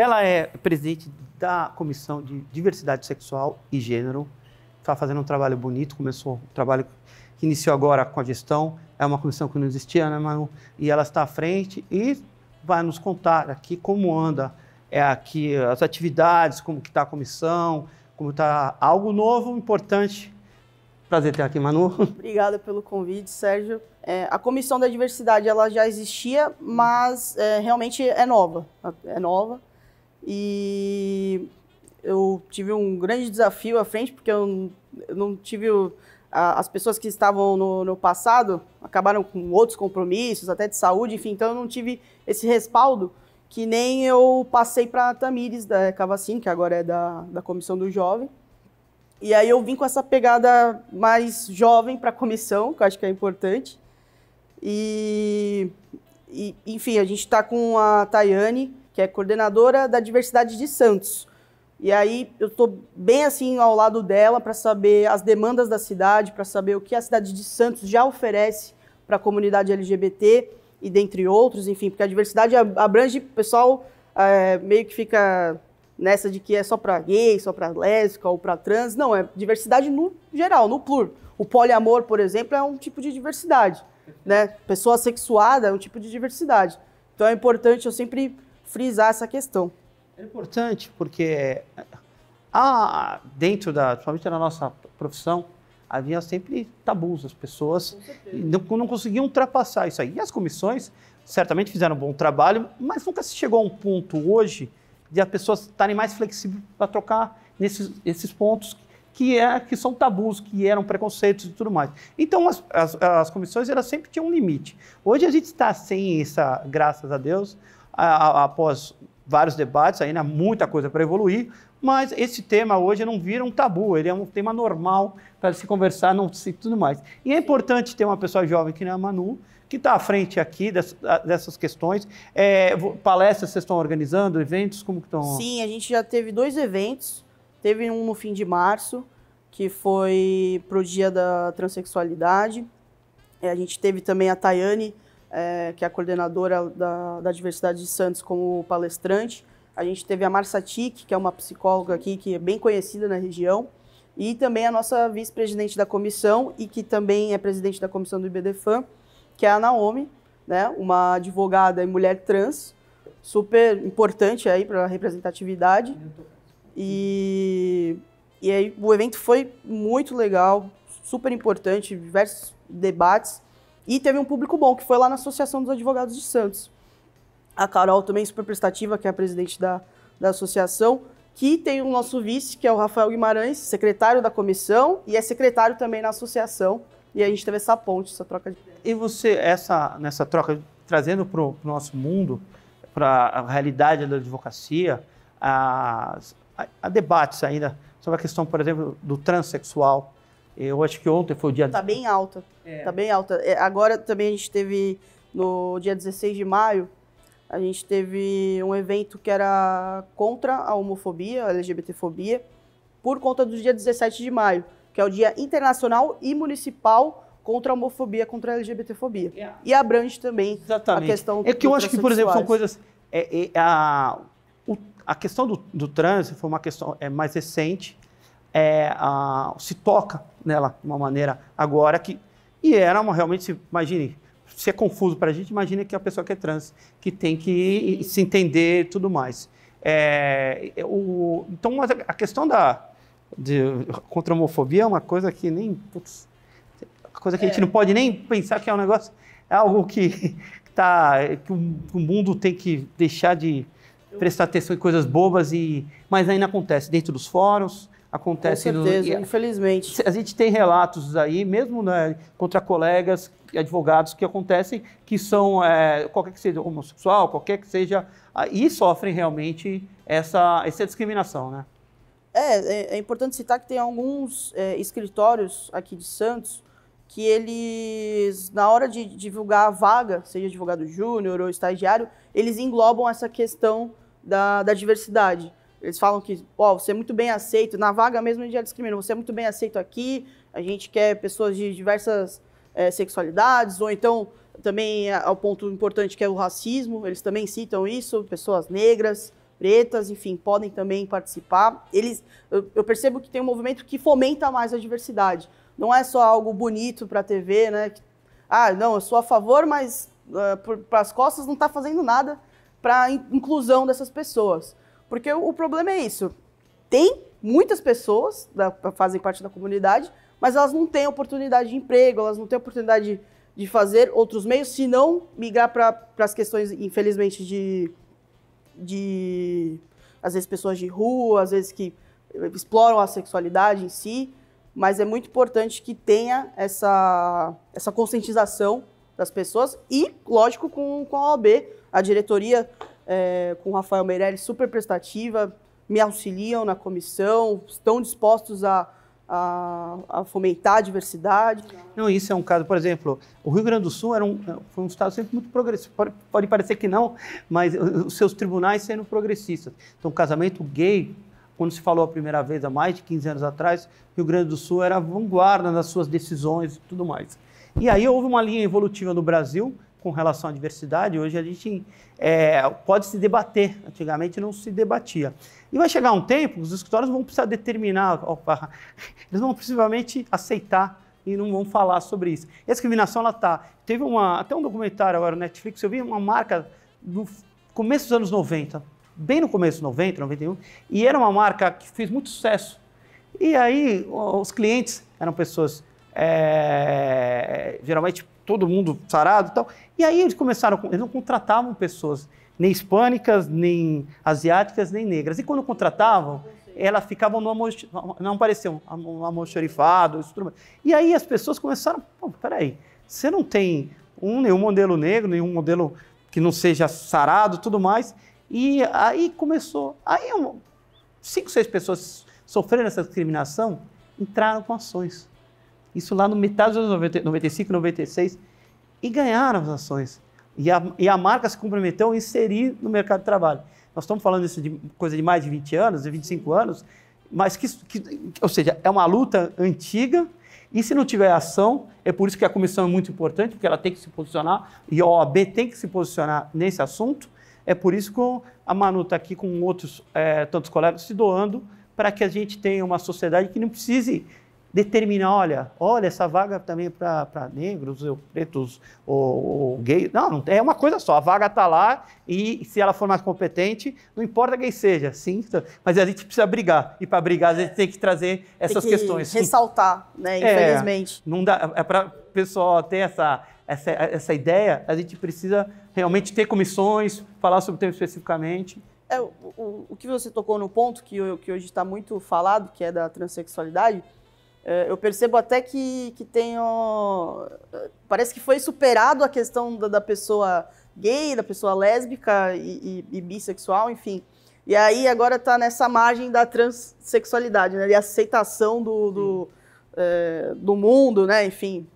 Ela é presidente da Comissão de Diversidade Sexual e Gênero. Está fazendo um trabalho bonito, começou um trabalho que iniciou agora com a gestão. É uma comissão que não existia, né, Manu? E ela está à frente e vai nos contar aqui como anda é aqui as atividades, como que está a comissão, como está algo novo, importante. Prazer ter aqui, Manu. Obrigada pelo convite, Sérgio. É, a comissão da diversidade ela já existia, mas é, realmente é nova. É nova. E eu tive um grande desafio à frente, porque eu não tive. as pessoas que estavam no, no, passado acabaram com outros compromissos, até de saúde, enfim, então eu não tive esse respaldo que nem eu passei para a Tamires da Cavacini, que agora é da, da comissão do jovem. E aí eu vim com essa pegada mais jovem para a comissão, que eu acho que é importante. E, e enfim, a gente está com a Tayane que é coordenadora da diversidade de Santos. E aí eu estou bem assim ao lado dela para saber as demandas da cidade, para saber o que a cidade de Santos já oferece para a comunidade LGBT e dentre outros, enfim, porque a diversidade abrange o pessoal é, meio que fica nessa de que é só para gay, só para lésbica ou para trans. Não, é diversidade no geral, no plural O poliamor, por exemplo, é um tipo de diversidade, né? Pessoa sexuada é um tipo de diversidade. Então é importante eu sempre frisar essa questão. É importante porque há, ah, dentro da, principalmente na nossa profissão, havia sempre tabus, as pessoas não, não conseguiam ultrapassar isso aí. E as comissões certamente fizeram um bom trabalho, mas nunca se chegou a um ponto hoje de as pessoas estarem mais flexíveis para trocar nesses esses pontos que, é, que são tabus, que eram preconceitos e tudo mais. Então, as, as, as comissões elas sempre tinham um limite. Hoje a gente está sem essa, graças a Deus, após vários debates, ainda há muita coisa para evoluir, mas esse tema hoje não vira um tabu, ele é um tema normal para se conversar, não se tudo mais. E é importante ter uma pessoa jovem que nem a Manu, que está à frente aqui dessas questões. É, palestras vocês estão organizando, eventos, como que estão? Sim, a gente já teve dois eventos. Teve um no fim de março, que foi para o dia da transexualidade. É, a gente teve também a Tayane, é, que é a coordenadora da, da Diversidade de Santos, como palestrante. A gente teve a Marcia Tic, que é uma psicóloga aqui que é bem conhecida na região, e também a nossa vice-presidente da comissão e que também é presidente da comissão do IBDFAM, que é a Naomi, né, uma advogada e mulher trans, super importante aí para a representatividade. E, e aí o evento foi muito legal, super importante, diversos debates e teve um público bom, que foi lá na Associação dos Advogados de Santos. A Carol também, super prestativa, que é a presidente da, da associação, que tem o nosso vice, que é o Rafael Guimarães, secretário da comissão, e é secretário também na associação. E a gente teve essa ponte, essa troca de ideias. E você, essa, nessa troca, trazendo para o nosso mundo, para a realidade da advocacia, a há debates ainda sobre a questão, por exemplo, do transexual, eu acho que ontem foi o dia. Tá bem alta. É. Tá bem alta. É, agora também a gente teve, no dia 16 de maio, a gente teve um evento que era contra a homofobia, a LGBTfobia, por conta do dia 17 de maio, que é o Dia Internacional e Municipal contra a homofobia, contra a LGBTfobia. Yeah. É. E abrange também Exatamente. a questão É que eu acho que, por exemplo, são coisas. É, é, a, o, a questão do, do trânsito foi uma questão é, mais recente. É, a, se toca nela de uma maneira agora que. E era uma, realmente, imagine, se é confuso para a gente, imagine que é a pessoa que é trans, que tem que se entender e tudo mais. É, é o, então, a questão da de, contra a homofobia é uma coisa que nem. Putz, coisa que é. a gente é. não pode nem pensar que é um negócio. É algo que, tá, que o mundo tem que deixar de prestar atenção em coisas bobas e mas ainda acontece dentro dos fóruns acontece. Com certeza, no... infelizmente. A gente tem relatos aí, mesmo né, contra colegas e advogados que acontecem, que são, é, qualquer que seja homossexual, qualquer que seja, ah, e sofrem realmente essa, essa discriminação, né? É, é, é importante citar que tem alguns é, escritórios aqui de Santos que eles, na hora de divulgar a vaga, seja advogado júnior ou estagiário, eles englobam essa questão da, da diversidade. Eles falam que, ó, oh, você é muito bem aceito, na vaga mesmo a gente já discrimina, você é muito bem aceito aqui, a gente quer pessoas de diversas é, sexualidades, ou então também eh, ao é, ponto importante que é o racismo, eles também citam isso, pessoas negras, pretas, enfim, podem também participar. Eles, eu, eu percebo que tem um movimento que fomenta mais a diversidade. Não é só algo bonito para a TV, né? Ah, não, eu sou a favor, mas uh, ah, para as costas não está fazendo nada para a inclusão dessas pessoas. Porque o, o problema é isso. Tem muitas pessoas que fazem parte da comunidade, mas elas não têm oportunidade de emprego, elas não têm oportunidade de, de fazer outros meios, se não migrar para as questões, infelizmente, de, de. Às vezes, pessoas de rua, às vezes que exploram a sexualidade em si, mas é muito importante que tenha essa, essa conscientização das pessoas e, lógico, com, com a OAB, a diretoria é, com o Rafael Meirelles, super prestativa, me auxiliam na comissão, estão dispostos a, a, a, fomentar a diversidade. Não, isso é um caso, por exemplo, o Rio Grande do Sul era um, é, foi um estado sempre muito progressista, pode, pode parecer que não, mas os seus tribunais sendo progressistas. Então, casamento gay quando se falou a primeira vez, há mais de 15 anos atrás, Rio Grande do Sul era vanguarda nas suas decisões e tudo mais. E aí houve uma linha evolutiva no Brasil, com relação à diversidade, hoje a gente é, pode se debater, antigamente não se debatia. E vai chegar um tempo os escritórios vão precisar determinar, opa, eles vão principalmente aceitar e não vão falar sobre isso. E a discriminação, ela está. Teve uma, até um documentário agora no Netflix, eu vi uma marca do começo dos anos 90, bem no começo, 90, 91, e era uma marca que fez muito sucesso. E aí os clientes eram pessoas é, geralmente todo mundo sarado e tal. E aí eles começaram, eles não contratavam pessoas nem hispânicas, nem asiáticas, nem negras. E quando contratavam, elas ficavam no amor, não apareciam, um amorxerifado, E aí as pessoas começaram, pô, peraí, você não tem um, nenhum modelo negro, nenhum modelo que não seja sarado, tudo mais. E aí começou, aí cinco, seis pessoas sofreram essa discriminação, entraram com ações. Isso lá no metade dos anos 90, 95, 96, e ganharam as ações. E a, e a marca se comprometeu a inserir no mercado de trabalho. Nós estamos falando isso de coisa de mais de 20 anos, de 25 anos, mas que, que, ou seja, é uma luta antiga e se não tiver ação, é por isso que a comissão é muito importante, porque ela tem que se posicionar e a OAB tem que se posicionar nesse assunto. É por isso que a Manu está aqui com outros é, tantos colegas se doando para que a gente tenha uma sociedade que não precise determinar, olha, olha, essa vaga também é para negros, ou pretos, ou, ou gays. Não, não, é uma coisa só. A vaga está lá e se ela for mais competente, não importa quem seja, sim. Então, mas a gente precisa brigar. E para brigar, a gente tem que trazer essas tem que questões. Ressaltar, né? É, infelizmente. É, não dá. É para o pessoal ter essa, essa, essa ideia, a gente precisa realmente ter comissões, falar sobre o tema especificamente. É, o, o, o que você tocou no ponto que, que hoje está muito falado, que é da transexualidade eh, eu percebo até que, que tenho. Eh, parece que foi superado a questão da, da pessoa gay, da pessoa lésbica e, e, e, bissexual, enfim. E aí agora está nessa margem da transexualidade, né? E a aceitação do, do, é, do, mundo, né? Enfim,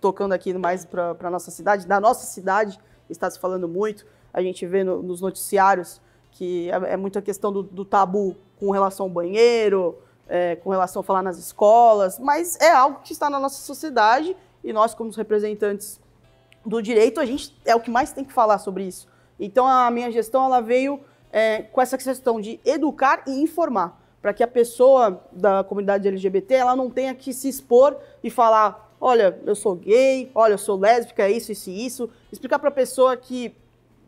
tocando aqui mais para a nossa cidade. Da nossa cidade está se falando muito. A gente vê no, nos noticiários que é, é questão do, do tabu com relação ao banheiro, é, com relação a falar nas escolas, mas é algo que está na nossa sociedade e nós, como representantes do direito, a gente é o que mais tem que falar sobre isso. Então, a minha gestão ela veio é, com essa questão de educar e informar, para que a pessoa da comunidade LGBT ela não tenha que se expor e falar, olha, eu sou gay, olha, eu sou lésbica, é isso, isso e isso. Explicar para a pessoa que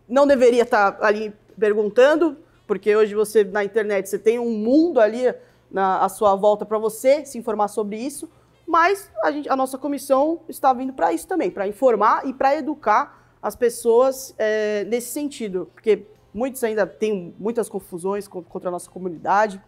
não deveria estar tá ali perguntando, porque hoje você na internet você tem um mundo ali na, sua volta para você se informar sobre isso, mas a, gente, a nossa comissão está vindo para isso também, para informar e para educar as pessoas é, nesse sentido, porque muitos ainda têm muitas confusões contra a nossa comunidade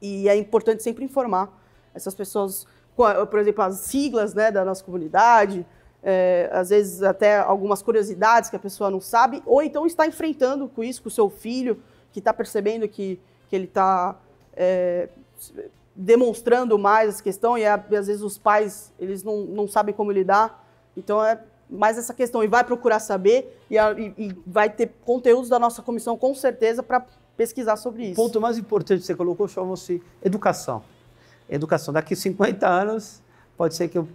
e é importante sempre informar essas pessoas, por exemplo, as siglas né, da nossa comunidade, é, às vezes até algumas curiosidades que a pessoa não sabe, ou então está enfrentando com isso com o seu filho, que está percebendo que, que ele está é, demonstrando mais essa questão e, é, às vezes os pais eles não, não sabem como lidar. Então é mais essa questão e vai procurar saber e, a, e, e vai ter conteúdos da nossa comissão com certeza para pesquisar sobre isso. O ponto mais importante que você colocou é chama-se educação. Educação. Daqui 50 anos pode ser que eu,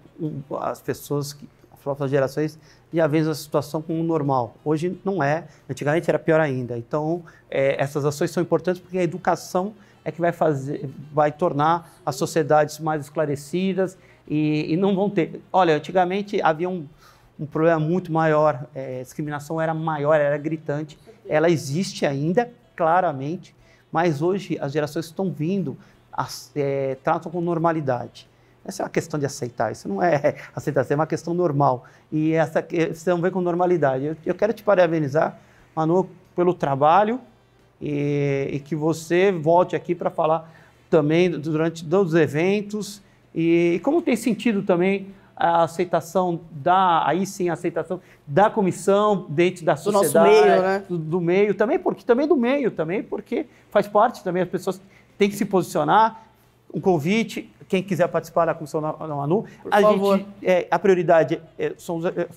as pessoas que próximas gerações já veem a situação como normal. Hoje não é, antigamente era pior ainda. Então, é, essas ações são importantes porque a educação é que vai fazer, vai tornar as sociedades mais esclarecidas e, e não vão ter. Olha, antigamente havia um, um problema muito maior, é, discriminação era maior, era gritante. Ela existe ainda, claramente, mas hoje as gerações que estão vindo as, é, tratam com normalidade. Essa é uma questão de aceitar, isso não é aceitação, é uma questão normal. E essa questão vem com normalidade. Eu, eu quero te parabenizar, Manu, pelo trabalho e, e que você volte aqui para falar também durante todos os eventos e, e como tem sentido também a aceitação da aí sim a aceitação da comissão dentro da sociedade do, meio, né? do, do meio também porque também do meio também porque faz parte também as pessoas têm que se posicionar um convite quem quiser participar da comissão da ONU, a, gente, é, a prioridade é, são, os, é,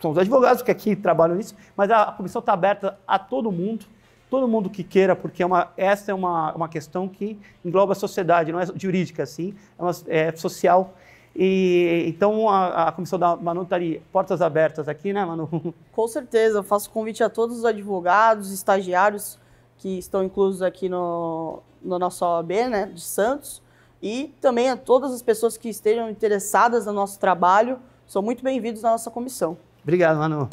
são, os, advogados que aqui trabalham nisso, mas a, a comissão está aberta a todo mundo, todo mundo que queira, porque é uma, essa é uma, uma questão que engloba a sociedade, não é jurídica assim, é uma, é, social. E, então a, a comissão da Manu está portas abertas aqui, né, Manu? Com certeza, eu faço convite a todos os advogados, estagiários que estão inclusos aqui no, no nosso OAB, né, de Santos, e também a todas as pessoas que estejam interessadas no nosso trabalho, são muito bem-vindos na nossa comissão. Obrigado, Manu.